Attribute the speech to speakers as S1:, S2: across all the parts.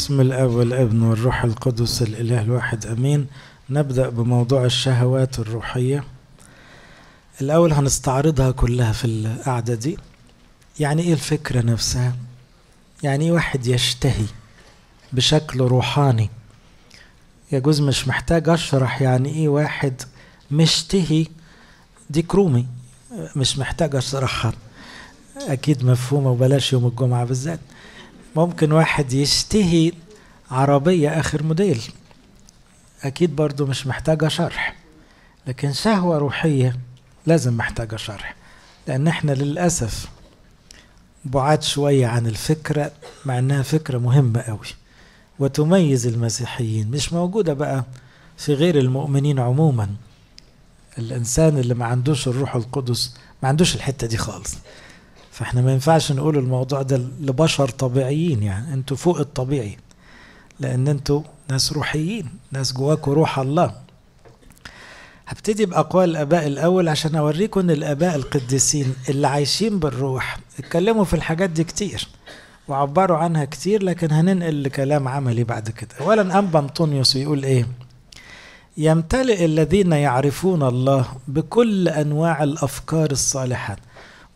S1: بسم الاب والابن والروح القدس الاله الواحد امين نبدا بموضوع الشهوات الروحيه الاول هنستعرضها كلها في القعده دي يعني ايه الفكره نفسها يعني ايه واحد يشتهي بشكل روحاني يجوز مش محتاج اشرح يعني ايه واحد مشتهي دي كرومي مش محتاج اشرحها اكيد مفهومه وبلاش يوم الجمعه بالذات ممكن واحد يشتهي عربية آخر موديل أكيد برضو مش محتاجة شرح لكن شهوة روحية لازم محتاجة شرح لأن احنا للأسف بعاد شوية عن الفكرة مع أنها فكرة مهمة قوي وتميز المسيحيين مش موجودة بقى في غير المؤمنين عموما الإنسان اللي ما عندوش الروح القدس ما عندوش الحتة دي خالص فاحنا ما ينفعش نقول الموضوع ده لبشر طبيعيين يعني انتوا فوق الطبيعي لان انتوا ناس روحيين ناس جواكوا روح الله هبتدي بأقوال الآباء الأول عشان أوريكم إن الآباء القديسين اللي عايشين بالروح اتكلموا في الحاجات دي كتير وعبروا عنها كتير لكن هننقل لكلام عملي بعد كده أولا أنبا أنطونيوس يقول إيه يمتلئ الذين يعرفون الله بكل أنواع الأفكار الصالحة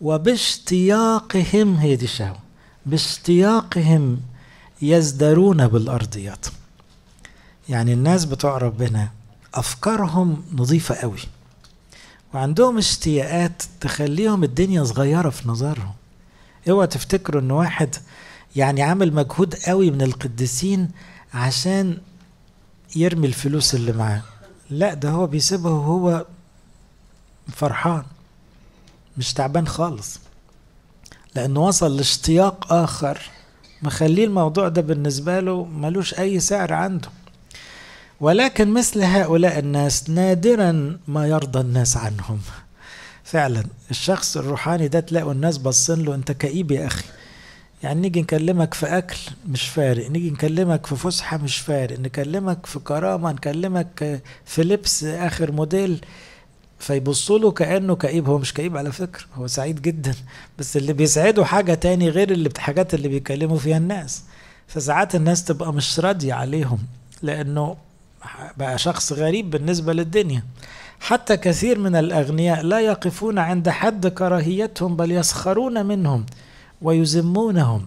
S1: وباشتياقهم هيدي الشهوة باشتياقهم يزدرون بالأرضيات يعني الناس بتوع ربنا أفكارهم نظيفة قوي وعندهم اشتياقات تخليهم الدنيا صغيرة في نظرهم اوعى تفتكروا ان واحد يعني عامل مجهود قوي من القديسين عشان يرمي الفلوس اللي معاه لا ده هو بيسيبها وهو فرحان مش تعبان خالص لأنه وصل لاشتياق آخر مخليه الموضوع ده بالنسبة له ملوش أي سعر عنده ولكن مثل هؤلاء الناس نادرا ما يرضى الناس عنهم فعلا الشخص الروحاني ده تلاقوا الناس باصين له انت كئيب يا اخي يعني نيجي نكلمك في اكل مش فارق نيجي نكلمك في فسحه مش فارق نكلمك في كرامه نكلمك في لبس اخر موديل فيبصوا له كانه كئيب هو مش كئيب على فكره هو سعيد جدا بس اللي بيسعده حاجه تاني غير اللي الحاجات اللي بيكلموا فيها الناس فساعات الناس تبقى مش راضيه عليهم لانه بقى شخص غريب بالنسبه للدنيا حتى كثير من الاغنياء لا يقفون عند حد كراهيتهم بل يسخرون منهم ويذمونهم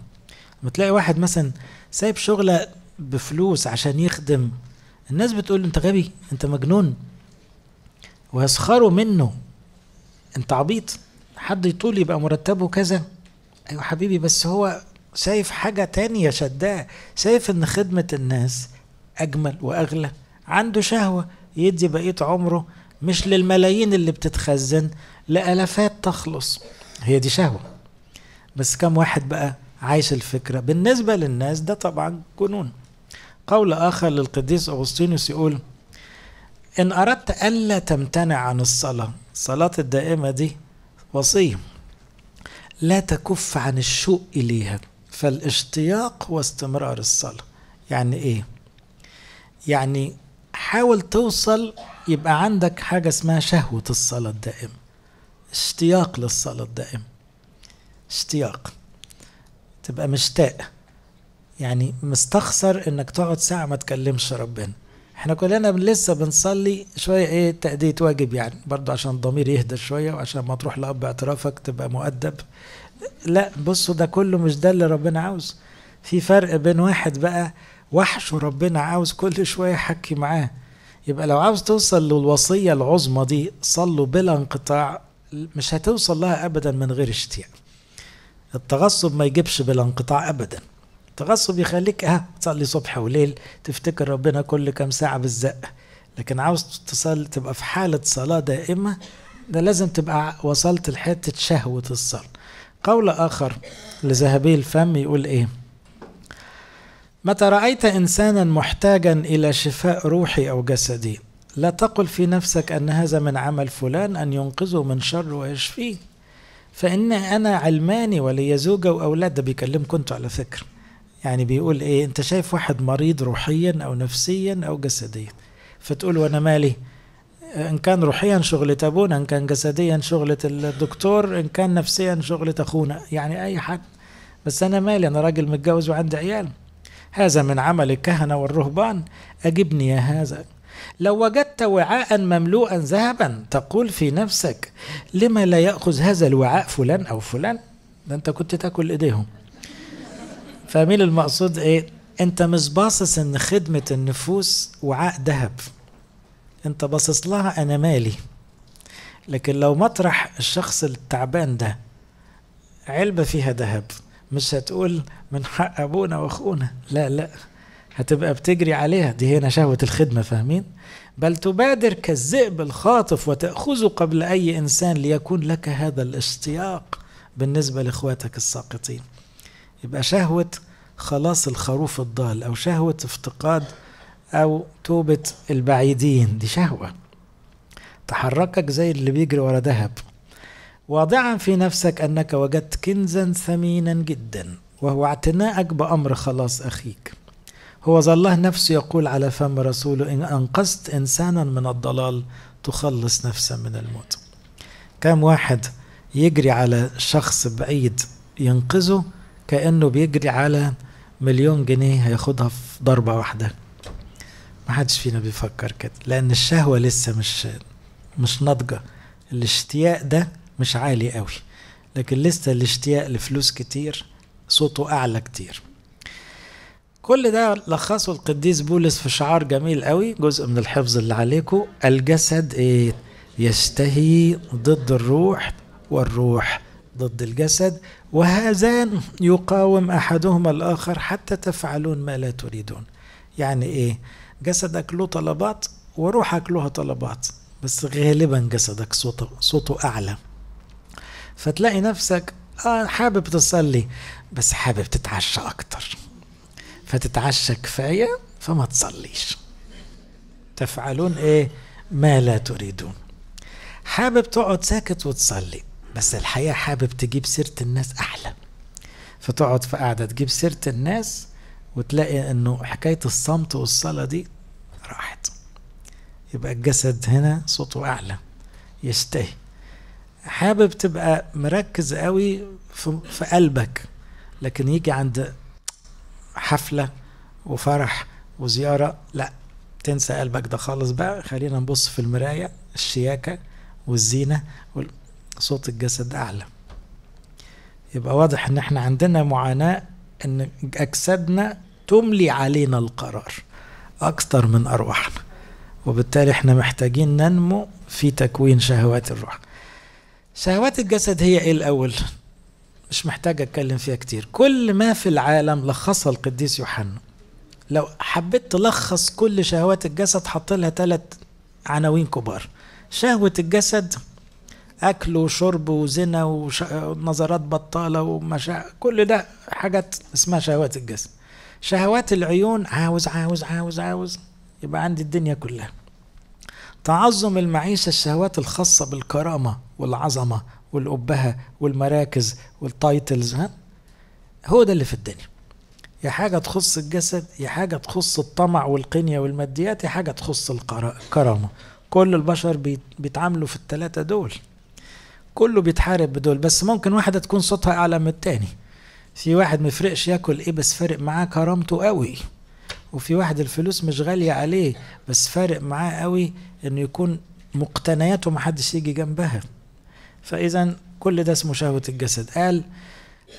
S1: بتلاقي واحد مثلا سايب شغله بفلوس عشان يخدم الناس بتقول انت غبي انت مجنون ويسخروا منه انت عبيط حد يطول يبقى مرتبه كذا ايوه حبيبي بس هو شايف حاجه تانية شداه شايف ان خدمه الناس اجمل واغلى عنده شهوه يدي بقيه عمره مش للملايين اللي بتتخزن لالافات تخلص هي دي شهوه بس كم واحد بقى عايش الفكره بالنسبه للناس ده طبعا جنون قول اخر للقديس اغسطينوس يقول إن أردت ألا تمتنع عن الصلاة الصلاة الدائمة دي وصية لا تكف عن الشوق إليها فالاشتياق هو استمرار الصلاة يعني إيه؟ يعني حاول توصل يبقى عندك حاجة اسمها شهوة الصلاة الدائمة اشتياق للصلاة الدائمة اشتياق تبقى مشتاق يعني مستخسر انك تقعد ساعة ما تكلمش ربنا احنا كلنا لسه بنصلي شوية ايه تأدية واجب يعني برضو عشان الضمير يهدى شوية وعشان ما تروح لأب اعترافك تبقى مؤدب لا بصوا ده كله مش ده اللي ربنا عاوز في فرق بين واحد بقى وحش وربنا عاوز كل شوية حكي معاه يبقى لو عاوز توصل للوصية العظمى دي صلوا بلا انقطاع مش هتوصل لها أبدا من غير اشتياق التغصب ما يجيبش بلا انقطاع أبدا التغصب يخليك اه تصلي صبح وليل تفتكر ربنا كل كام ساعه بالزق لكن عاوز تصل تبقى في حاله صلاه دائمه ده لازم تبقى وصلت لحته شهوه الصلاه قول اخر لذهبي الفم يقول ايه متى رايت انسانا محتاجا الى شفاء روحي او جسدي لا تقل في نفسك ان هذا من عمل فلان ان ينقذه من شر ويشفيه فان انا علماني ولي زوجه واولاد ده بيكلمكم انتوا على فكره يعني بيقول ايه انت شايف واحد مريض روحيا او نفسيا او جسديا فتقول وانا مالي ان كان روحيا شغلة ابونا ان كان جسديا شغلة الدكتور ان كان نفسيا شغلة اخونا يعني اي حد بس انا مالي انا راجل متجوز وعندي عيال هذا من عمل الكهنة والرهبان أجبني يا هذا لو وجدت وعاء مملوءا ذهبا تقول في نفسك لما لا يأخذ هذا الوعاء فلان أو فلان ده أنت كنت تأكل إيديهم فاميل المقصود ايه انت مش باصص ان خدمة النفوس وعاء ذهب انت باصص لها انا مالي لكن لو مطرح الشخص التعبان ده علبة فيها ذهب مش هتقول من حق ابونا واخونا لا لا هتبقى بتجري عليها دي هنا شهوة الخدمة فاهمين بل تبادر كالذئب الخاطف وتأخذ قبل أي إنسان ليكون لك هذا الاشتياق بالنسبة لإخواتك الساقطين يبقى شهوة خلاص الخروف الضال أو شهوة افتقاد أو توبة البعيدين دي شهوة تحركك زي اللي بيجري ورا ذهب واضعا في نفسك أنك وجدت كنزا ثمينا جدا وهو اعتناءك بأمر خلاص أخيك هو الله نفسه يقول على فم رسوله إن أنقذت إنسانا من الضلال تخلص نفسا من الموت كم واحد يجري على شخص بعيد ينقذه كانه بيجري على مليون جنيه هياخدها في ضربه واحده ما حدش فينا بيفكر كده لان الشهوه لسه مش مش ناضجه الاشتياق ده مش عالي قوي لكن لسه الاشتياق لفلوس كتير صوته اعلى كتير كل ده لخصه القديس بولس في شعار جميل قوي جزء من الحفظ اللي عليكم الجسد ايه يشتهي ضد الروح والروح ضد الجسد وهذان يقاوم أحدهما الآخر حتى تفعلون ما لا تريدون يعني إيه جسدك له طلبات وروحك لها طلبات بس غالبا جسدك صوته, صوته أعلى فتلاقي نفسك آه حابب تصلي بس حابب تتعشى أكتر فتتعشى كفاية فما تصليش تفعلون إيه ما لا تريدون حابب تقعد ساكت وتصلي بس الحقيقه حابب تجيب سيره الناس احلى فتقعد في قاعدة تجيب سيره الناس وتلاقي انه حكايه الصمت والصلاه دي راحت يبقى الجسد هنا صوته اعلى يشتهي حابب تبقى مركز قوي في, في قلبك لكن يجي عند حفله وفرح وزياره لا تنسى قلبك ده خالص بقى خلينا نبص في المرايه الشياكه والزينه وال... صوت الجسد أعلى يبقى واضح ان احنا عندنا معاناة ان اجسادنا تملي علينا القرار اكثر من ارواحنا وبالتالي احنا محتاجين ننمو في تكوين شهوات الروح شهوات الجسد هي ايه الاول مش محتاج اتكلم فيها كتير كل ما في العالم لخصها القديس يوحنا لو حبيت تلخص كل شهوات الجسد حط لها ثلاث عناوين كبار شهوة الجسد اكل وشرب وزنا ونظرات بطاله ومشا كل ده حاجات اسمها شهوات الجسم شهوات العيون عاوز عاوز عاوز عاوز يبقى عندي الدنيا كلها تعظم المعيشة الشهوات الخاصة بالكرامة والعظمة والأبهة والمراكز والتايتلز ها؟ هو ده اللي في الدنيا يا حاجة تخص الجسد يا حاجة تخص الطمع والقنية والماديات يا حاجة تخص الكرامة كل البشر بيتعاملوا في الثلاثة دول كله بيتحارب بدول بس ممكن واحدة تكون صوتها أعلى من التاني في واحد مفرقش ياكل ايه بس فارق معاه كرامته قوي وفي واحد الفلوس مش غالية عليه بس فارق معاه قوي انه يكون مقتنياته محدش يجي جنبها فاذا كل ده اسمه شهوة الجسد قال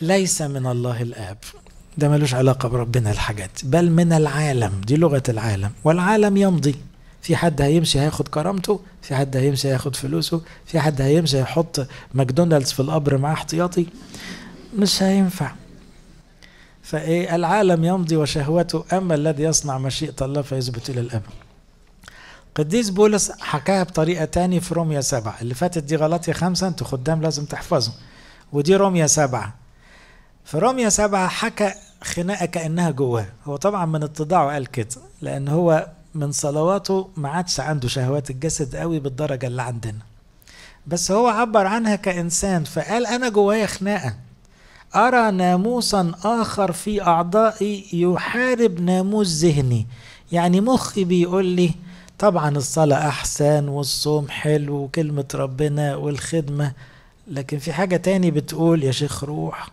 S1: ليس من الله الاب ده ملوش علاقة بربنا الحاجات بل من العالم دي لغة العالم والعالم يمضي في حد هيمشي هياخد كرامته في حد هيمشي هياخد فلوسه في حد هيمشي هيحط ماكدونالدز في القبر معاه احتياطي مش هينفع فايه العالم يمضي وشهوته اما الذي يصنع مشيئه الله فيثبت الى الابد قديس بولس حكاها بطريقه تانية في روميا سبعة اللي فاتت دي غلطية خمسة انتوا خدام لازم تحفظوا ودي روميا سبعة في روميا سبعة حكى خناقة كأنها جواه هو طبعا من اتضاعه قال كده لأن هو من صلواته ما عادش عنده شهوات الجسد قوي بالدرجة اللي عندنا بس هو عبر عنها كإنسان فقال أنا جوايا خناقة أرى ناموسا آخر في أعضائي يحارب ناموس ذهني يعني مخي بيقول لي طبعا الصلاة أحسن والصوم حلو وكلمة ربنا والخدمة لكن في حاجة تاني بتقول يا شيخ روح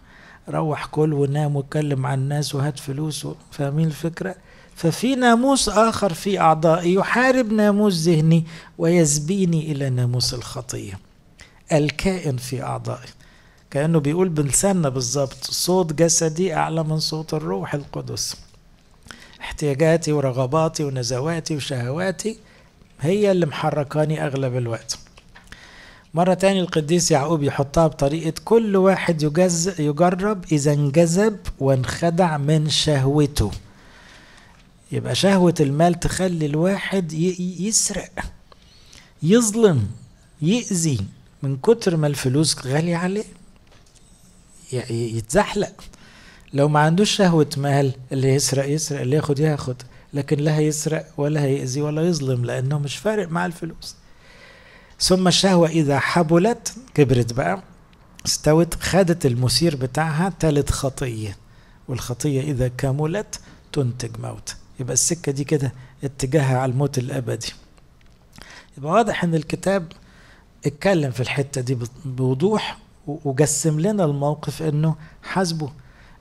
S1: روح كل ونام واتكلم مع الناس وهات فلوس فاهمين الفكرة ففي ناموس آخر في أعضائي يحارب ناموس ذهني ويزبيني إلى ناموس الخطية الكائن في أعضائي كأنه بيقول بلساننا بالظبط صوت جسدي أعلى من صوت الروح القدس احتياجاتي ورغباتي ونزواتي وشهواتي هي اللي محركاني أغلب الوقت مرة تاني القديس يعقوب يحطها بطريقة كل واحد يجرب إذا انجذب وانخدع من شهوته يبقى شهوة المال تخلي الواحد يسرق يظلم يأذي من كتر ما الفلوس غالية عليه يتزحلق لو ما عندوش شهوة مال اللي يسرق يسرق اللي ياخد ياخد لكن لا هيسرق ولا هيأذي ولا يظلم لأنه مش فارق مع الفلوس ثم الشهوة إذا حبلت كبرت بقى استوت خدت المثير بتاعها تالت خطية والخطية إذا كملت تنتج موت يبقى السكة دي كده اتجاهها على الموت الأبدي يبقى واضح إن الكتاب اتكلم في الحتة دي بوضوح وجسم لنا الموقف إنه حاسبه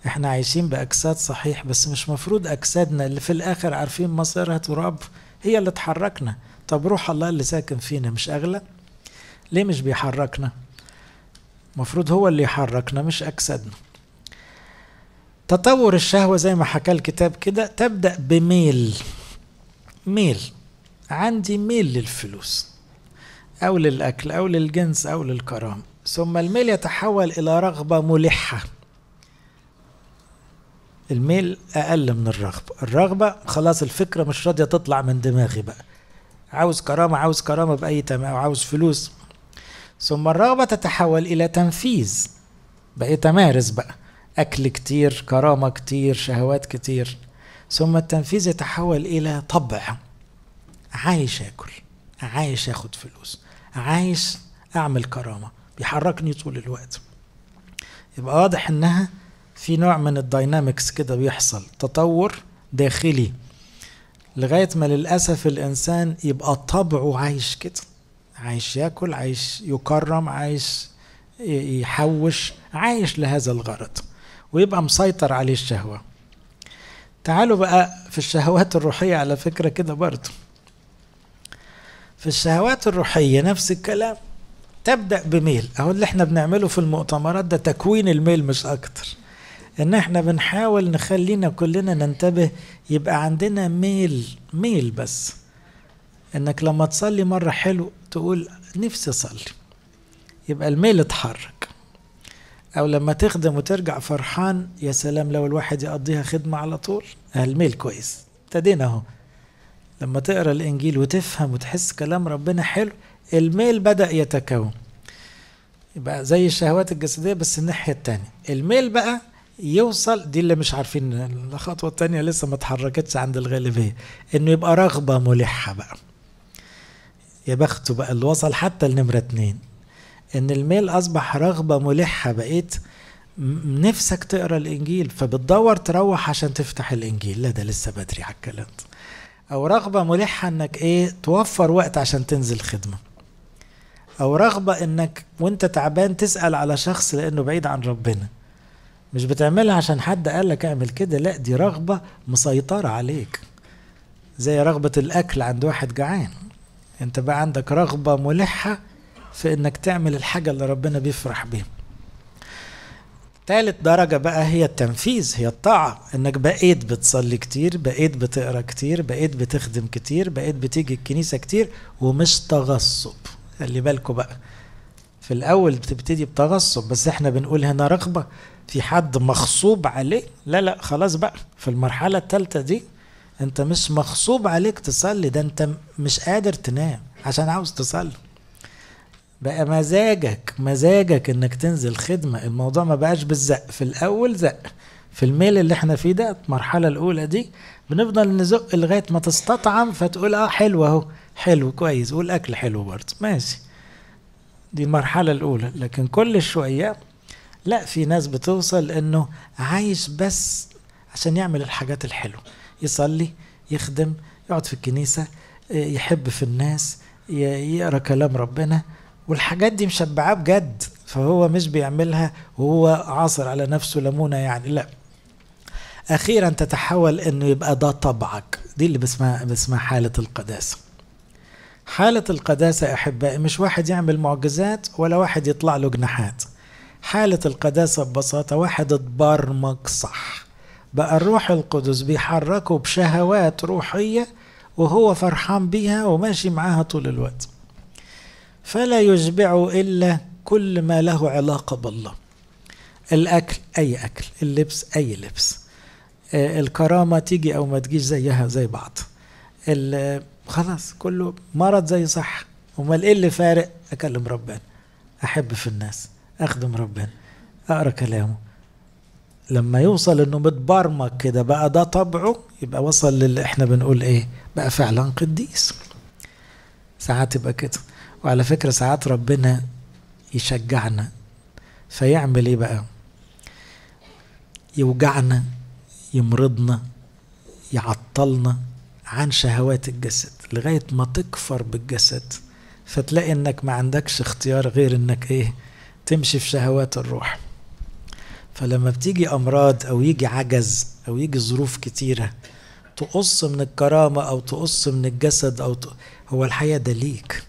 S1: احنا عايشين بأجساد صحيح بس مش مفروض أجسادنا اللي في الآخر عارفين مصيرها تراب هي اللي تحركنا طب روح الله اللي ساكن فينا مش أغلى ليه مش بيحركنا المفروض هو اللي يحركنا مش أجسادنا تطور الشهوة زي ما حكى الكتاب كده تبدأ بميل ميل عندي ميل للفلوس أو للأكل أو للجنس أو للكرامة ثم الميل يتحول إلى رغبة ملحة الميل أقل من الرغبة الرغبة خلاص الفكرة مش راضية تطلع من دماغي بقى عاوز كرامة عاوز كرامة بأي تمام أو عاوز فلوس ثم الرغبة تتحول إلى تنفيذ بقيت أمارس بقى أكل كتير كرامة كتير شهوات كتير ثم التنفيذ يتحول إلى طبع عايش آكل عايش آخد فلوس عايش أعمل كرامة بيحركني طول الوقت يبقى واضح إنها في نوع من الداينامكس كده بيحصل تطور داخلي لغاية ما للأسف الإنسان يبقى طبعه عايش كده عايش ياكل عايش يكرم عايش يحوش عايش لهذا الغرض ويبقى مسيطر عليه الشهوة تعالوا بقى في الشهوات الروحية على فكرة كده برضه في الشهوات الروحية نفس الكلام تبدأ بميل أهو اللي احنا بنعمله في المؤتمرات ده تكوين الميل مش أكتر إن احنا بنحاول نخلينا كلنا ننتبه يبقى عندنا ميل ميل بس إنك لما تصلي مرة حلو تقول نفسي أصلي يبقى الميل اتحرك او لما تخدم وترجع فرحان يا سلام لو الواحد يقضيها خدمه على طول الميل كويس ابتدينا اهو لما تقرا الانجيل وتفهم وتحس كلام ربنا حلو الميل بدا يتكون يبقى زي الشهوات الجسديه بس الناحيه التانية الميل بقى يوصل دي اللي مش عارفين الخطوه التانية لسه ما اتحركتش عند الغالبيه انه يبقى رغبه ملحه بقى يا بخته بقى اللي وصل حتى لنمره اتنين ان الميل اصبح رغبه ملحه بقيت نفسك تقرا الانجيل فبتدور تروح عشان تفتح الانجيل لا ده لسه بدري على الكلام ده او رغبه ملحه انك ايه توفر وقت عشان تنزل خدمه او رغبه انك وانت تعبان تسال على شخص لانه بعيد عن ربنا مش بتعملها عشان حد قال لك اعمل كده لا دي رغبه مسيطره عليك زي رغبه الاكل عند واحد جعان انت بقى عندك رغبه ملحه في انك تعمل الحاجه اللي ربنا بيفرح بيها تالت درجة بقى هي التنفيذ هي الطاعة انك بقيت بتصلي كتير بقيت بتقرا كتير بقيت بتخدم كتير بقيت بتيجي الكنيسة كتير ومش تغصب خلي بالكوا بقى في الاول بتبتدي بتغصب بس احنا بنقول هنا رغبة في حد مغصوب عليه لا لا خلاص بقى في المرحلة التالتة دي انت مش مغصوب عليك تصلي ده انت مش قادر تنام عشان عاوز تصلي بقى مزاجك مزاجك انك تنزل خدمه الموضوع ما بقاش بالزق في الاول زق في الميل اللي احنا فيه ده المرحله الاولى دي بنفضل نزق لغايه ما تستطعم فتقول اه حلو اهو حلو كويس والاكل حلو برضه ماشي دي المرحله الاولى لكن كل شويه لا في ناس بتوصل انه عايش بس عشان يعمل الحاجات الحلوه يصلي يخدم يقعد في الكنيسه يحب في الناس يقرا كلام ربنا والحاجات دي مشبعاه بجد فهو مش بيعملها وهو عاصر على نفسه ليمونه يعني لا اخيرا تتحول انه يبقى ده طبعك دي اللي بسمها بسمها حاله القداسه حالة القداسة أحبائي مش واحد يعمل معجزات ولا واحد يطلع له جناحات حالة القداسة ببساطة واحد اتبرمج صح بقى الروح القدس بيحركه بشهوات روحية وهو فرحان بيها وماشي معاها طول الوقت فلا يشبعه إلا كل ما له علاقة بالله الأكل أي أكل اللبس أي لبس آه، الكرامة تيجي أو ما تجيش زيها زي بعض خلاص كله مرض زي صحة أمال إيه اللي فارق أكلم ربنا أحب في الناس أخدم ربنا أقرأ كلامه لما يوصل انه متبرمج كده بقى ده طبعه يبقى وصل للي احنا بنقول ايه بقى فعلا قديس ساعات يبقى كده وعلى فكرة ساعات ربنا يشجعنا فيعمل ايه بقى يوجعنا يمرضنا يعطلنا عن شهوات الجسد لغاية ما تكفر بالجسد فتلاقي انك ما عندكش اختيار غير انك ايه تمشي في شهوات الروح فلما بتيجي امراض او يجي عجز او يجي ظروف كتيره تقص من الكرامه او تقص من الجسد او ت... هو الحياة ده ليك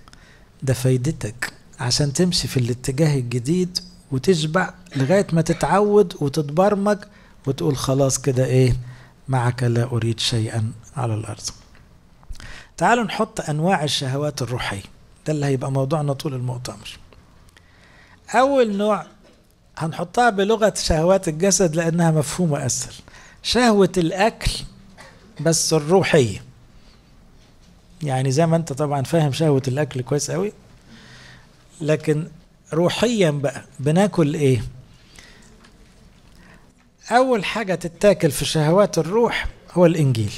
S1: ده فايدتك عشان تمشي في الاتجاه الجديد وتشبع لغاية ما تتعود وتتبرمج وتقول خلاص كده ايه معك لا أريد شيئا على الأرض تعالوا نحط أنواع الشهوات الروحية ده اللي هيبقى موضوعنا طول المؤتمر أول نوع هنحطها بلغة شهوات الجسد لأنها مفهومة أسهل شهوة الأكل بس الروحية يعني زي ما انت طبعا فاهم شهوة الاكل كويس قوي لكن روحيا بقى بناكل ايه اول حاجة تتاكل في شهوات الروح هو الانجيل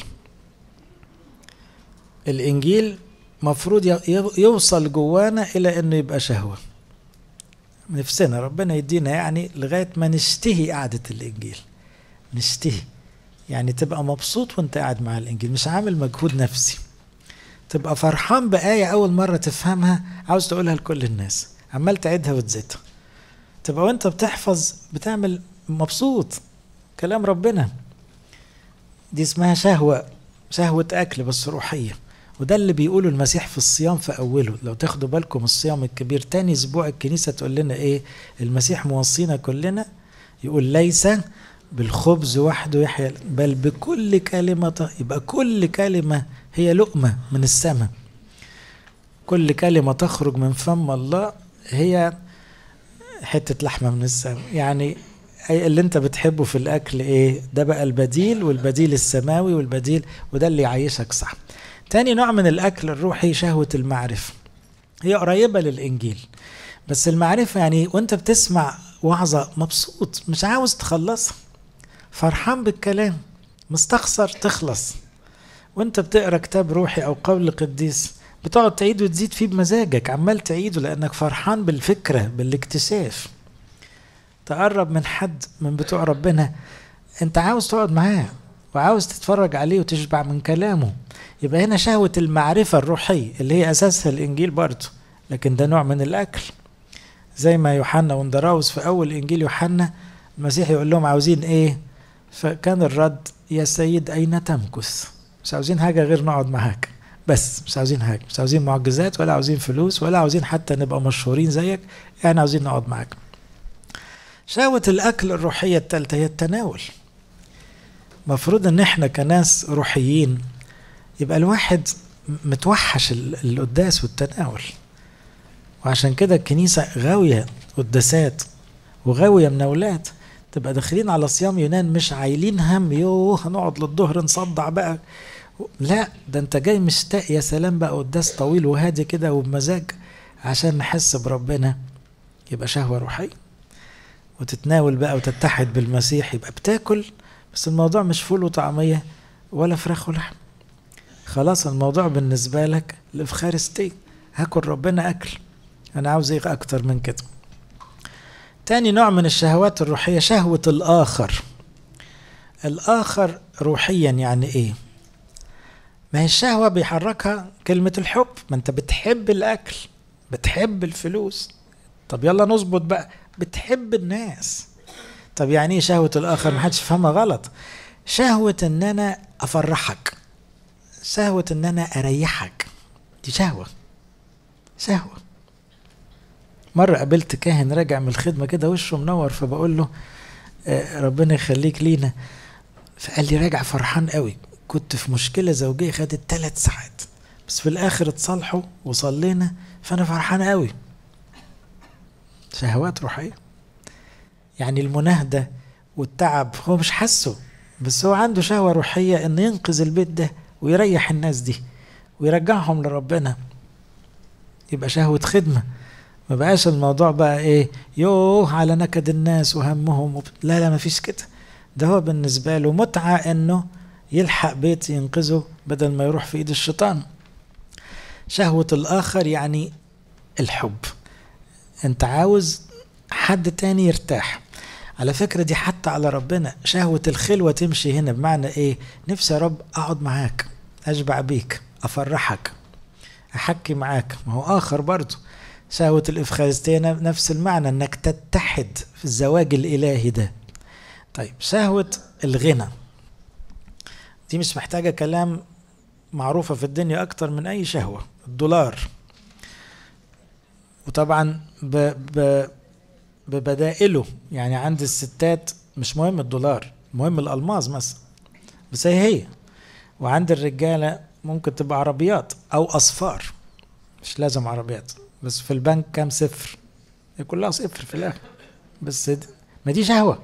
S1: الانجيل مفروض يوصل جوانا الى انه يبقى شهوة نفسنا ربنا يدينا يعني لغاية ما نشتهي قعدة الانجيل نشتهي يعني تبقى مبسوط وانت قاعد مع الانجيل مش عامل مجهود نفسي تبقى فرحان بآية أول مرة تفهمها عاوز تقولها لكل الناس عمال تعيدها وتزيدها تبقى وانت بتحفظ بتعمل مبسوط كلام ربنا دي اسمها شهوة شهوة أكل بس روحية وده اللي بيقوله المسيح في الصيام في أوله لو تاخدوا بالكم الصيام الكبير تاني أسبوع الكنيسة تقول لنا إيه المسيح موصينا كلنا يقول ليس بالخبز وحده يحيى بل بكل كلمة يبقى كل كلمة هي لقمة من السماء كل كلمة تخرج من فم الله هي حتة لحمة من السماء يعني اللي انت بتحبه في الاكل ايه ده بقى البديل والبديل السماوي والبديل وده اللي يعيشك صح تاني نوع من الاكل الروحي شهوة المعرفة هي قريبة للانجيل بس المعرفة يعني وانت بتسمع وعظة مبسوط مش عاوز تخلصها فرحان بالكلام مستخسر تخلص وانت بتقرا كتاب روحي او قول قديس بتقعد تعيد وتزيد فيه بمزاجك عمال تعيده لانك فرحان بالفكره بالاكتشاف تقرب من حد من بتوع ربنا انت عاوز تقعد معاه وعاوز تتفرج عليه وتشبع من كلامه يبقى هنا شهوة المعرفة الروحية اللي هي أساسها الإنجيل برضه لكن ده نوع من الأكل زي ما يوحنا وندراوس في أول إنجيل يوحنا المسيح يقول لهم عاوزين إيه فكان الرد يا سيد أين تمكث مش عاوزين حاجه غير نقعد معاك بس مش عاوزين حاجه مش عاوزين معجزات ولا عاوزين فلوس ولا عاوزين حتى نبقى مشهورين زيك احنا يعني عاوزين نقعد معاك شهوة الأكل الروحية التالتة هي التناول مفروض إن إحنا كناس روحيين يبقى الواحد متوحش القداس والتناول وعشان كده الكنيسة غاوية قداسات وغاوية مناولات تبقى داخلين على صيام يونان مش عايلين هم يوه هنقعد للظهر نصدع بقى لا ده انت جاي مشتاق يا سلام بقى قداس طويل وهادي كده وبمزاج عشان نحس بربنا يبقى شهوة روحية وتتناول بقى وتتحد بالمسيح يبقى بتاكل بس الموضوع مش فول وطعمية ولا فراخ ولحم خلاص الموضوع بالنسبة لك الإفخارستي هاكل ربنا أكل أنا عاوز إيه أكتر من كده تاني نوع من الشهوات الروحية شهوة الآخر الآخر روحيا يعني إيه ما هي الشهوة بيحركها كلمة الحب ما انت بتحب الأكل بتحب الفلوس طب يلا نظبط بقى بتحب الناس طب يعني ايه شهوة الآخر ما حدش يفهمها غلط شهوة ان انا افرحك شهوة ان انا اريحك دي شهوة شهوة مرة قابلت كاهن راجع من الخدمة كده وشه منور فبقول له آه، ربنا يخليك لينا فقال لي راجع فرحان قوي كنت في مشكله زوجيه خدت ثلاث ساعات بس في الاخر اتصالحوا وصلينا فانا فرحان قوي شهوات روحيه يعني المناهده والتعب هو مش حاسه بس هو عنده شهوه روحيه انه ينقذ البيت ده ويريح الناس دي ويرجعهم لربنا يبقى شهوه خدمه ما بقاش الموضوع بقى ايه يوه على نكد الناس وهمهم وب... لا لا مفيش كده ده هو بالنسبه له متعه انه يلحق بيت ينقذه بدل ما يروح في ايد الشيطان شهوة الآخر يعني الحب أنت عاوز حد تاني يرتاح على فكرة دي حتى على ربنا شهوة الخلوة تمشي هنا بمعنى إيه نفسي يا رب أقعد معاك أشبع بيك أفرحك أحكي معاك ما هو آخر برضه شهوة الافخازتين نفس المعنى أنك تتحد في الزواج الإلهي ده طيب شهوة الغنى دي مش محتاجة كلام معروفة في الدنيا أكتر من أي شهوة الدولار وطبعا ب ب ببدائله يعني عند الستات مش مهم الدولار مهم الألماس مثلا بس هي هي وعند الرجالة ممكن تبقى عربيات أو أصفار مش لازم عربيات بس في البنك كام صفر كلها صفر في الآخر بس ما دي شهوة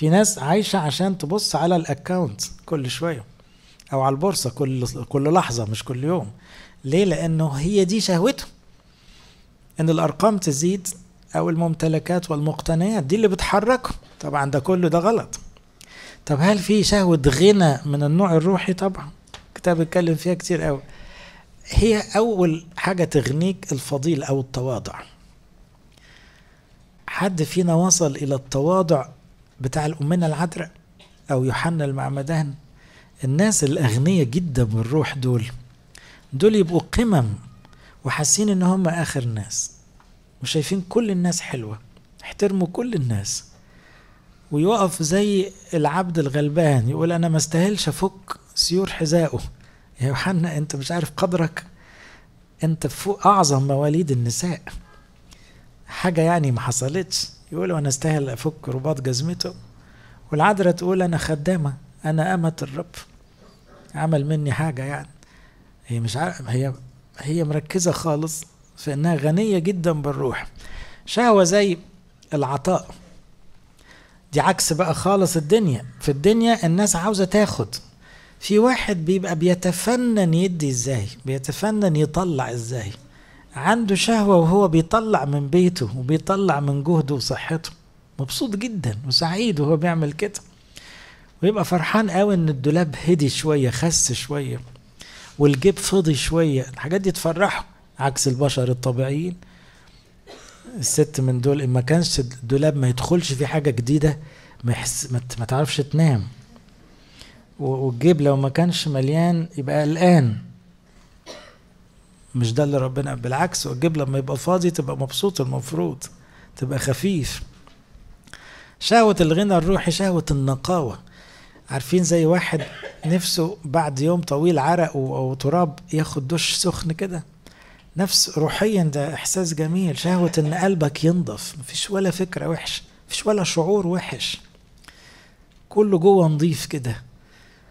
S1: في ناس عايشه عشان تبص على الاكونت كل شويه او على البورصه كل كل لحظه مش كل يوم ليه لانه هي دي شهوتهم ان الارقام تزيد او الممتلكات والمقتنيات دي اللي بتحركهم طبعا ده كله ده غلط طب هل في شهوه غنى من النوع الروحي طبعا كتاب اتكلم فيها كتير قوي هي اول حاجه تغنيك الفضيل او التواضع حد فينا وصل الى التواضع بتاع الأمنة العذراء أو يوحنا المعمدان الناس الأغنياء جدا بالروح دول دول يبقوا قمم وحاسين إن هم آخر ناس وشايفين كل الناس حلوة احترموا كل الناس ويقف زي العبد الغلبان يقول أنا ما استاهلش أفك سيور حذائه يا يوحنا أنت مش عارف قدرك أنت فوق أعظم مواليد النساء حاجة يعني ما حصلتش يقول وانا استاهل افك رباط جزمته والعذراء تقول انا خدامه انا امه الرب عمل مني حاجه يعني هي مش عارف هي هي مركزه خالص في انها غنيه جدا بالروح شهوه زي العطاء دي عكس بقى خالص الدنيا في الدنيا الناس عاوزه تاخد في واحد بيبقى بيتفنن يدي ازاي بيتفنن يطلع ازاي عنده شهوة وهو بيطلع من بيته وبيطلع من جهده وصحته مبسوط جدا وسعيد وهو بيعمل كده ويبقى فرحان قوي ان الدولاب هدي شوية خس شوية والجيب فضي شوية الحاجات دي تفرحه عكس البشر الطبيعيين الست من دول ما كانش الدولاب ما يدخلش فيه حاجة جديدة ما, يحس ما تعرفش تنام والجيب لو ما كانش مليان يبقى قلقان مش ده اللي ربنا بالعكس وتجيب لما يبقى فاضي تبقى مبسوط المفروض تبقى خفيف شهوة الغنى الروحي شهوة النقاوة عارفين زي واحد نفسه بعد يوم طويل عرق أو تراب ياخد دش سخن كده نفس روحيا ده إحساس جميل شهوة إن قلبك ينضف مفيش ولا فكرة وحش مفيش ولا شعور وحش كله جوه نضيف كده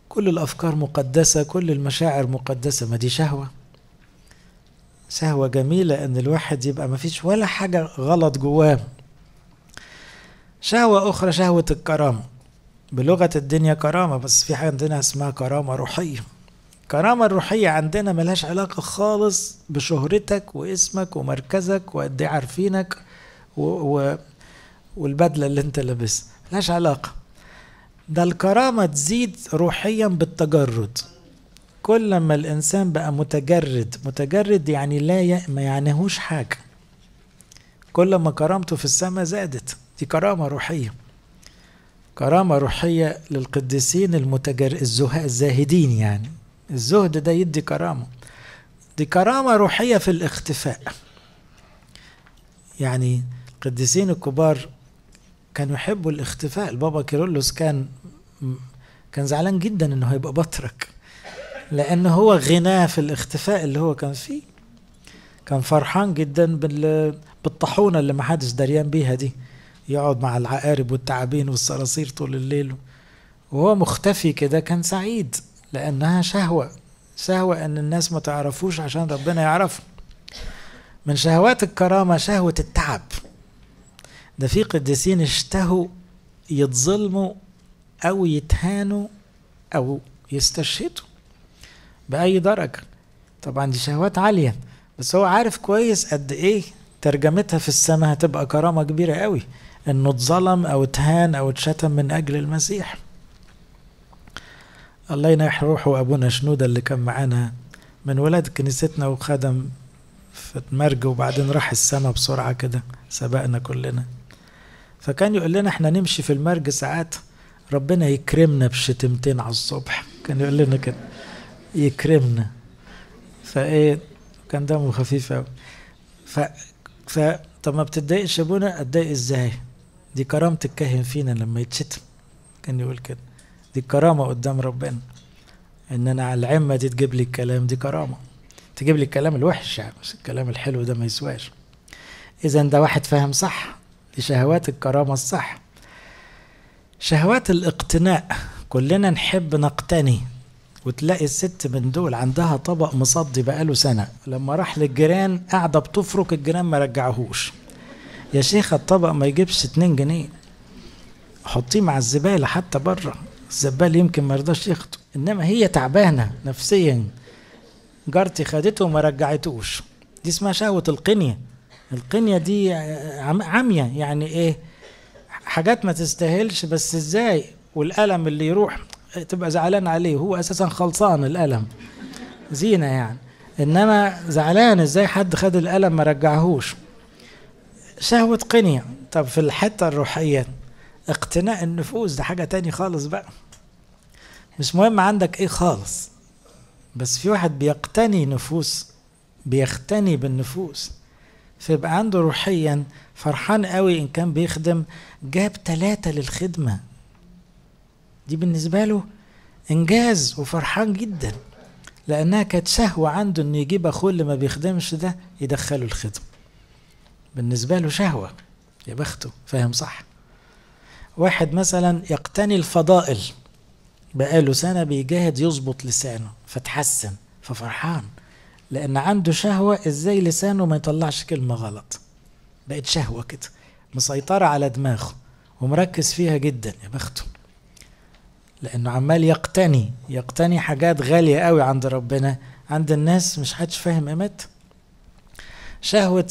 S1: كل الأفكار مقدسة كل المشاعر مقدسة ما دي شهوة سهوة جميلة إن الواحد يبقى مفيش ولا حاجة غلط جواه شهوة أخرى شهوة الكرامة بلغة الدنيا كرامة بس في حاجة عندنا اسمها كرامة روحية الكرامة الروحية عندنا ملهاش علاقة خالص بشهرتك واسمك ومركزك وقد إيه عارفينك و... و... والبدلة اللي انت لابسها ملهاش علاقة ده الكرامة تزيد روحيا بالتجرد كل ما الإنسان بقى متجرد متجرد يعني لا ي... ما يعنيهوش حاجة كل ما كرامته في السماء زادت دي كرامة روحية كرامة روحية للقديسين المتجر الزه... الزاهدين يعني الزهد ده يدي كرامة دي كرامة روحية في الاختفاء يعني القديسين الكبار كانوا يحبوا الاختفاء البابا كيرلس كان كان زعلان جدا انه هيبقى بطرك لأن هو غناه في الاختفاء اللي هو كان فيه كان فرحان جدا بالطاحونة اللي ما حدش دريان بيها دي يقعد مع العقارب والتعابين والصراصير طول الليل وهو مختفي كده كان سعيد لأنها شهوة شهوة أن الناس ما تعرفوش عشان ربنا يعرفه من شهوات الكرامة شهوة التعب ده في قديسين اشتهوا يتظلموا أو يتهانوا أو يستشهدوا باي درجه طبعا دي شهوات عاليه بس هو عارف كويس قد ايه ترجمتها في السماء هتبقى كرامه كبيره قوي انه اتظلم او اتهان او اتشتم من اجل المسيح الله ينحى روحه ابونا شنوده اللي كان معانا من ولاد كنيستنا وخدم في مرج وبعدين راح السماء بسرعه كده سبقنا كلنا فكان يقول لنا احنا نمشي في المرج ساعات ربنا يكرمنا بشتمتين على الصبح كان يقول لنا كده يكرمنا فايه كان دمه خفيف قوي ف ف طب ما بتتضايقش ابونا اتضايق ازاي دي كرامه الكاهن فينا لما يتشتم كان يقول كده دي كرامه قدام ربنا ان انا على العمه دي تجيب لي الكلام دي كرامه تجيب لي الكلام الوحش يعني بس الكلام الحلو ده ما يسواش اذا ده واحد فاهم صح دي شهوات الكرامه الصح شهوات الاقتناء كلنا نحب نقتني وتلاقي الست من دول عندها طبق مصدي بقاله سنة لما راح للجيران قاعدة بتفرك الجيران ما رجعهوش يا شيخة الطبق ما يجيبش 2 جنيه حطيه مع الزبالة حتى بره الزبال يمكن ما يرضاش ياخده انما هي تعبانة نفسيا جارتي خدته وما رجعتوش دي اسمها شهوة القنية القنية دي عاميه يعني ايه حاجات ما تستاهلش بس ازاي والألم اللي يروح تبقى زعلان عليه هو اساسا خلصان الالم زينه يعني انما زعلان ازاي حد خد الالم ما رجعهوش شهوه قنيه طب في الحته الروحيه اقتناء النفوس ده حاجه تاني خالص بقى مش مهم عندك ايه خالص بس في واحد بيقتني نفوس بيختني بالنفوس فيبقى عنده روحيا فرحان قوي ان كان بيخدم جاب ثلاثة للخدمة دي بالنسبة له إنجاز وفرحان جدا لأنها كانت شهوة عنده إنه يجيب أخوه اللي ما بيخدمش ده يدخله الخدمة بالنسبة له شهوة يا بخته فاهم صح واحد مثلا يقتني الفضائل بقاله سنة بيجاهد يظبط لسانه فتحسن ففرحان لأن عنده شهوة إزاي لسانه ما يطلعش كلمة غلط بقت شهوة كده مسيطرة على دماغه ومركز فيها جدا يا بخته لانه عمال يقتني يقتني حاجات غاليه قوي عند ربنا عند الناس مش حدش فاهم قيمتها شهوه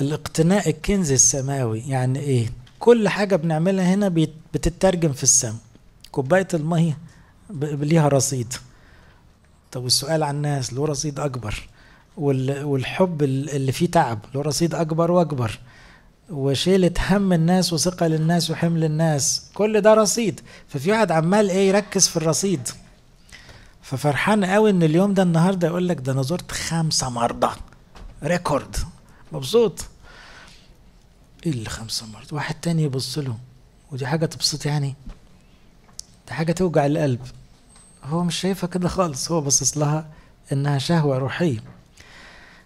S1: الاقتناء الكنز السماوي يعني ايه كل حاجه بنعملها هنا بتترجم في السماء كوبايه الميه ليها رصيد طب والسؤال عن الناس له رصيد اكبر والحب اللي فيه تعب له رصيد اكبر واكبر وشيلة هم الناس وثقل الناس وحمل الناس كل ده رصيد ففي واحد عمال ايه يركز في الرصيد ففرحان قوي ان اليوم ده النهارده يقول لك ده انا زرت خمسه مرضى ريكورد مبسوط ايه اللي خمسه مرضى واحد تاني يبص له ودي حاجه تبسط يعني دي حاجه توجع القلب هو مش شايفها كده خالص هو باصص لها انها شهوه روحيه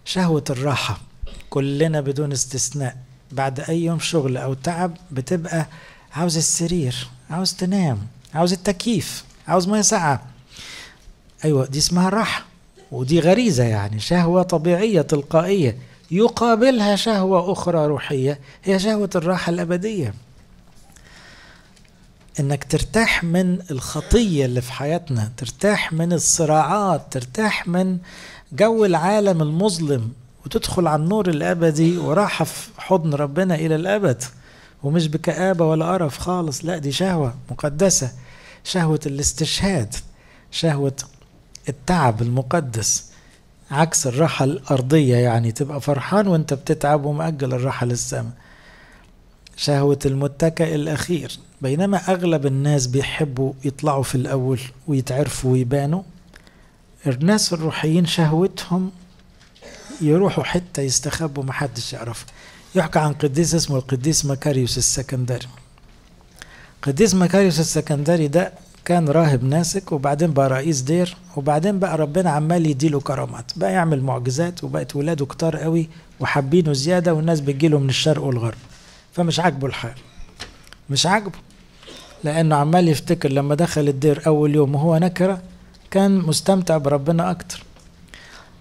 S1: شهوه الراحه كلنا بدون استثناء بعد أي يوم شغل أو تعب بتبقى عاوز السرير عاوز تنام عاوز التكييف عاوز مية ساقعة أيوة دي اسمها راحة ودي غريزة يعني شهوة طبيعية تلقائية يقابلها شهوة أخرى روحية هي شهوة الراحة الأبدية انك ترتاح من الخطية اللي في حياتنا ترتاح من الصراعات ترتاح من جو العالم المظلم وتدخل على النور الابدي وراحه في حضن ربنا الى الابد ومش بكآبة ولا قرف خالص لا دي شهوة مقدسة شهوة الاستشهاد شهوة التعب المقدس عكس الراحة الأرضية يعني تبقى فرحان وانت بتتعب ومأجل الراحة للسماء شهوة المتكئ الأخير بينما أغلب الناس بيحبوا يطلعوا في الأول ويتعرفوا ويبانوا الناس الروحيين شهوتهم يروحوا حتة يستخبوا محدش يعرف يحكى عن قديس اسمه القديس مكاريوس السكندري قديس مكاريوس السكندري ده كان راهب ناسك وبعدين بقى رئيس دير وبعدين بقى ربنا عمال يديله كرامات بقى يعمل معجزات وبقت ولاده كتار قوي وحابينه زياده والناس بتجيله من الشرق والغرب فمش عاجبه الحال مش عاجبه لانه عمال يفتكر لما دخل الدير اول يوم وهو نكره كان مستمتع بربنا اكتر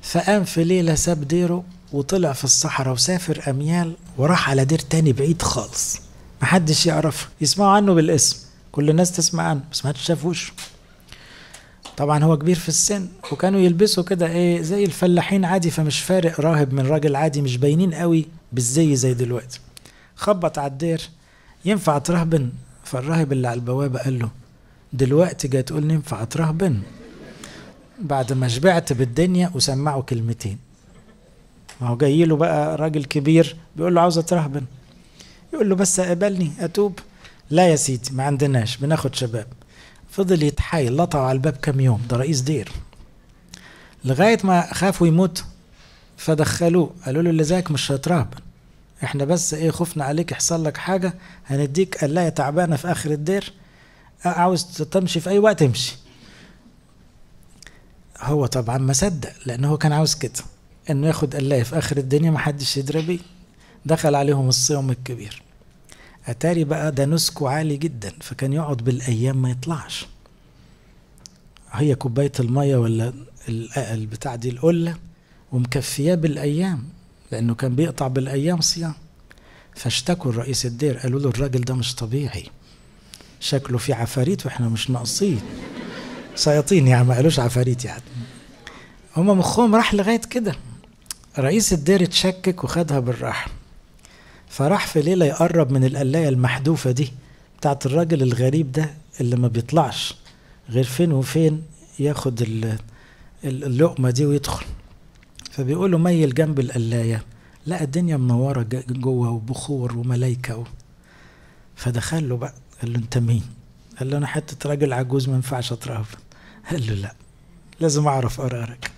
S1: فقام في ليلة ساب ديره وطلع في الصحراء وسافر أميال وراح على دير تاني بعيد خالص محدش يعرفه يسمعوا عنه بالاسم كل الناس تسمع عنه بس ما تشافوش طبعا هو كبير في السن وكانوا يلبسوا كده ايه زي الفلاحين عادي فمش فارق راهب من راجل عادي مش باينين قوي بالزي زي دلوقتي خبط على الدير ينفع ترهبن فالراهب اللي على البوابة قال له دلوقتي جاي تقول ينفع ترهبن بعد ما شبعت بالدنيا وسمعه كلمتين ما هو جاي له بقى راجل كبير بيقول له عاوز اترهبن يقول له بس اقبلني اتوب لا يا سيدي ما عندناش بناخد شباب فضل يتحايل لطعوا على الباب كام يوم ده رئيس دير لغايه ما خافوا يموت فدخلوه قالوا له اللي زيك مش هيترهبن احنا بس ايه خوفنا عليك يحصل لك حاجه هنديك قلايه تعبانه في اخر الدير عاوز تمشي في اي وقت امشي هو طبعا ما صدق لان هو كان عاوز كده انه ياخد الله في اخر الدنيا ما حدش يدري بيه دخل عليهم الصيام الكبير اتاري بقى ده نسكه عالي جدا فكان يقعد بالايام ما يطلعش هي كوبايه الميه ولا البتاع دي القله ومكفياه بالايام لانه كان بيقطع بالايام صيام فاشتكوا لرئيس الدير قالوا له الراجل ده مش طبيعي شكله في عفاريت واحنا مش ناقصين سيطين يعني ما قالوش عفاريت يعني هما مخهم راح لغايه كده رئيس الدير اتشكك وخدها بالراحه فراح في ليله يقرب من القلايه المحذوفه دي بتاعت الراجل الغريب ده اللي ما بيطلعش غير فين وفين ياخد اللقمه دي ويدخل فبيقولوا ميل جنب القلايه لقى الدنيا منوره جوه وبخور وملايكه و... فدخل له بقى قال له انت مين؟ قال له انا حته راجل عجوز ما ينفعش اترهب قال له لا لازم اعرف قرارك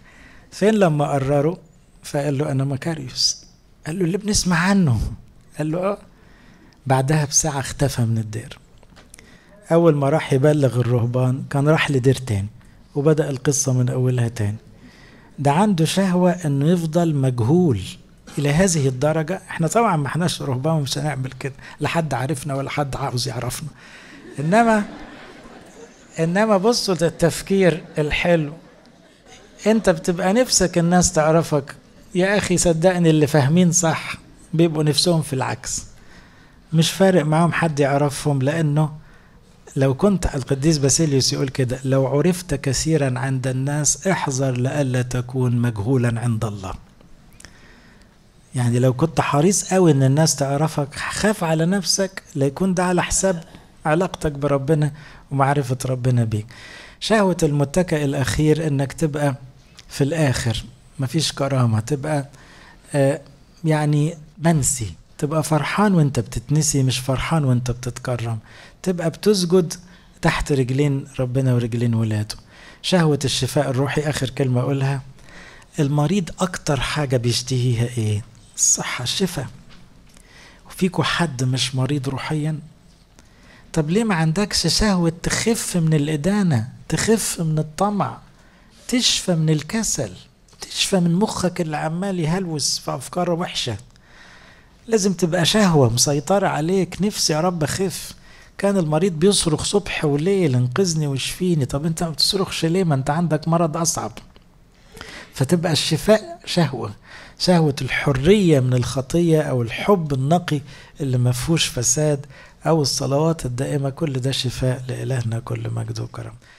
S1: فين لما قرروا فقال له انا مكاريوس قال له اللي بنسمع عنه قال له اه بعدها بساعة اختفى من الدير أول ما راح يبلغ الرهبان كان راح لدير تاني وبدأ القصة من أولها تاني ده عنده شهوة إنه يفضل مجهول إلى هذه الدرجة إحنا طبعا ما إحناش رهبان ومش هنعمل كده لا حد عارفنا ولا حد عاوز يعرفنا إنما إنما بصوا للتفكير الحلو انت بتبقى نفسك الناس تعرفك يا اخي صدقني اللي فاهمين صح بيبقوا نفسهم في العكس مش فارق معاهم حد يعرفهم لانه لو كنت القديس باسيليوس يقول كده لو عرفت كثيرا عند الناس احذر لألا تكون مجهولا عند الله يعني لو كنت حريص قوي ان الناس تعرفك خاف على نفسك ليكون ده على حساب علاقتك بربنا ومعرفة ربنا بيك شهوة المتكئ الأخير إنك تبقى في الآخر مفيش كرامة تبقى آه، يعني منسي تبقى فرحان وانت بتتنسي مش فرحان وانت بتتكرم تبقى بتسجد تحت رجلين ربنا ورجلين ولاده شهوة الشفاء الروحي آخر كلمة أقولها المريض أكتر حاجة بيشتهيها إيه الصحة الشفاء وفيكو حد مش مريض روحيا طب ليه ما عندكش شهوة تخف من الإدانة تخف من الطمع تشفى من الكسل تشفى من مخك اللي عمال يهلوس في أفكار وحشة لازم تبقى شهوة مسيطرة عليك نفسي يا رب أخف كان المريض بيصرخ صبح وليل انقذني واشفيني طب انت ما بتصرخش ليه ما انت عندك مرض أصعب فتبقى الشفاء شهوة شهوة الحرية من الخطية أو الحب النقي اللي ما فيهوش فساد أو الصلوات الدائمة كل ده شفاء لإلهنا كل مجد وكرم